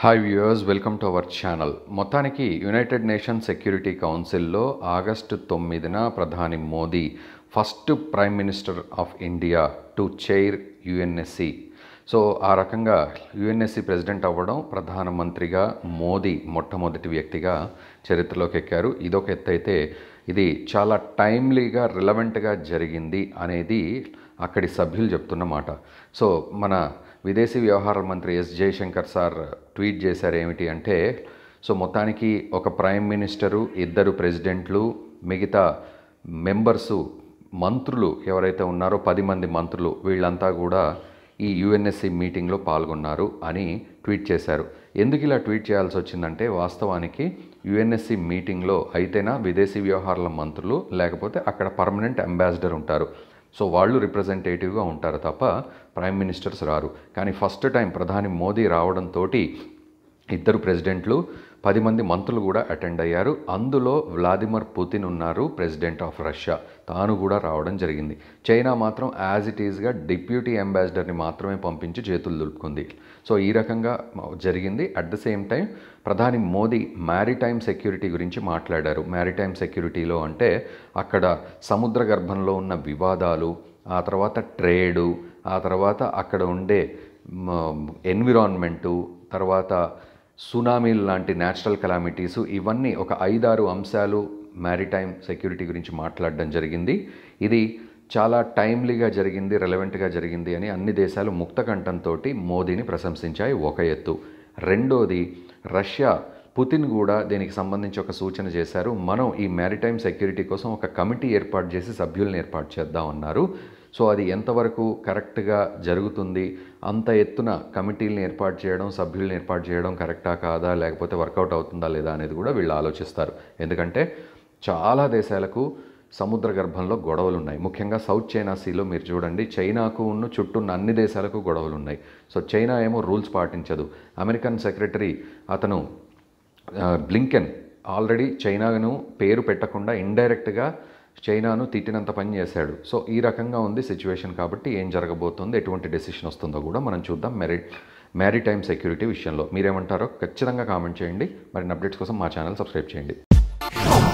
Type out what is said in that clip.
hi viewers welcome to our channel మొత్తానికి united nation security కౌన్సిల్లో August తొమ్మిదిన ప్రధాని Modi first prime minister of India to chair UNSC so ఆ రకంగా UNSC president అవ్వడం ప్రధానమంత్రిగా మోదీ మొట్టమొదటి వ్యక్తిగా చరిత్రలోకి ఎక్కారు ఇదొక ఎత్తైతే ఇది చాలా టైమ్లీగా రిలవెంట్గా జరిగింది అనేది అక్కడి సభ్యులు మాట సో మన విదేశీ వ్యవహారాల మంత్రి ఎస్ జయశంకర్ సార్ ట్వీట్ చేశారు ఏమిటి అంటే సో మొత్తానికి ఒక ప్రైమ్ మినిస్టరు ఇద్దరు ప్రెసిడెంట్లు మిగతా మెంబర్సు మంత్రులు ఎవరైతే ఉన్నారో పది మంది మంత్రులు వీళ్ళంతా కూడా ఈ యుఎన్ఎస్సి మీటింగ్లో పాల్గొన్నారు అని ట్వీట్ చేశారు ఎందుకు ఇలా ట్వీట్ చేయాల్సి వచ్చిందంటే వాస్తవానికి యుఎన్ఎస్సి మీటింగ్లో అయితేనా విదేశీ వ్యవహారాల మంత్రులు లేకపోతే అక్కడ పర్మనెంట్ అంబాసిడర్ ఉంటారు సో వాళ్ళు రిప్రజెంటేటివ్గా ఉంటారు తప్ప ప్రైమ్ మినిస్టర్స్ రారు కానీ ఫస్ట్ టైం ప్రధాని మోదీ రావడంతో ఇద్దరు ప్రెసిడెంట్లు పది మంది మంత్రులు కూడా అటెండ్ అయ్యారు అందులో వ్లాదిమిర్ పుతిన్ ఉన్నారు ప్రెసిడెంట్ ఆఫ్ రష్యా తాను కూడా రావడం జరిగింది చైనా మాత్రం యాజ్ ఇట్ ఈజ్గా డిప్యూటీ అంబాసిడర్ని మాత్రమే పంపించి చేతులు దులుపుకుంది సో ఈ రకంగా జరిగింది అట్ ద సేమ్ టైం ప్రధాని మోదీ మ్యారిటైమ్ సెక్యూరిటీ గురించి మాట్లాడారు మ్యారిటైమ్ సెక్యూరిటీలో అంటే అక్కడ సముద్ర గర్భంలో ఉన్న వివాదాలు ఆ తర్వాత ట్రేడు ఆ తర్వాత అక్కడ ఉండే ఎన్విరాన్మెంటు తర్వాత సునామీలు లాంటి న్యాచురల్ కెలామిటీస్ ఇవన్నీ ఒక ఐదారు అంశాలు మ్యారిటైమ్ సెక్యూరిటీ గురించి మాట్లాడడం జరిగింది ఇది చాలా టైమ్లీగా జరిగింది రెలవెంట్గా జరిగింది అని అన్ని దేశాలు ముక్తకంఠంతో మోదీని ప్రశంసించాయి ఒక ఎత్తు రెండోది రష్యా పుతిన్ కూడా దీనికి సంబంధించి ఒక సూచన చేశారు మనం ఈ మ్యారిటైమ్ సెక్యూరిటీ కోసం ఒక కమిటీ ఏర్పాటు చేసి సభ్యులను ఏర్పాటు చేద్దామన్నారు సో అది ఎంతవరకు కరెక్ట్గా జరుగుతుంది అంత ఎత్తున కమిటీలను ఏర్పాటు చేయడం సభ్యులను ఏర్పాటు చేయడం కరెక్టా కాదా లేకపోతే వర్కౌట్ అవుతుందా లేదా అనేది కూడా వీళ్ళు ఆలోచిస్తారు ఎందుకంటే చాలా దేశాలకు సముద్ర గర్భంలో గొడవలు ఉన్నాయి ముఖ్యంగా సౌత్ చైనా సీలో మీరు చూడండి చైనాకు ఉన్న చుట్టూ అన్ని దేశాలకు గొడవలు ఉన్నాయి సో చైనా ఏమో రూల్స్ పాటించదు అమెరికన్ సెక్రటరీ అతను బ్లింకెన్ ఆల్రెడీ చైనాను పేరు పెట్టకుండా ఇండైరెక్ట్గా చైనాను తిట్టినంత పని చేశాడు సో ఈ రకంగా ఉంది సిచ్యువేషన్ కాబట్టి ఏం జరగబోతుంది ఎటువంటి డెసిషన్ వస్తుందో కూడా మనం చూద్దాం మెరిట్ టైమ్ సెక్యూరిటీ విషయంలో మీరేమంటారో ఖచ్చితంగా కామెంట్ చేయండి మరిన్ని అప్డేట్స్ కోసం మా ఛానల్ సబ్స్క్రైబ్ చేయండి